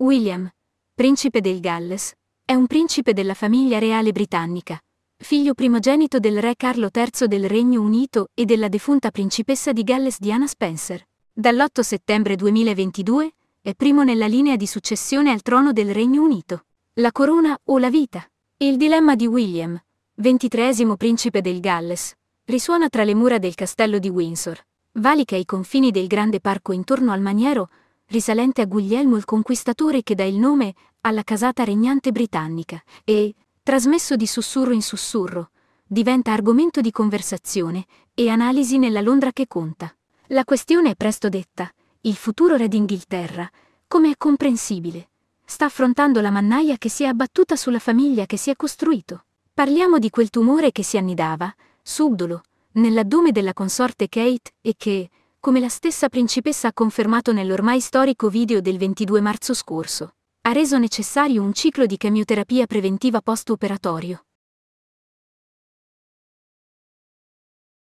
William, principe del Galles, è un principe della famiglia reale britannica, figlio primogenito del re Carlo III del Regno Unito e della defunta principessa di Galles Diana Spencer. Dall'8 settembre 2022 è primo nella linea di successione al trono del Regno Unito. La corona o la vita? Il dilemma di William, ventitreesimo principe del Galles, risuona tra le mura del castello di Windsor. Valica i confini del grande parco intorno al maniero, risalente a Guglielmo il Conquistatore che dà il nome alla casata regnante britannica e, trasmesso di sussurro in sussurro, diventa argomento di conversazione e analisi nella Londra che conta. La questione è presto detta, il futuro re d'Inghilterra, come è comprensibile, sta affrontando la mannaia che si è abbattuta sulla famiglia che si è costruito. Parliamo di quel tumore che si annidava, subdolo, nell'addome della consorte Kate e che, come la stessa principessa ha confermato nell'ormai storico video del 22 marzo scorso. Ha reso necessario un ciclo di chemioterapia preventiva post-operatorio.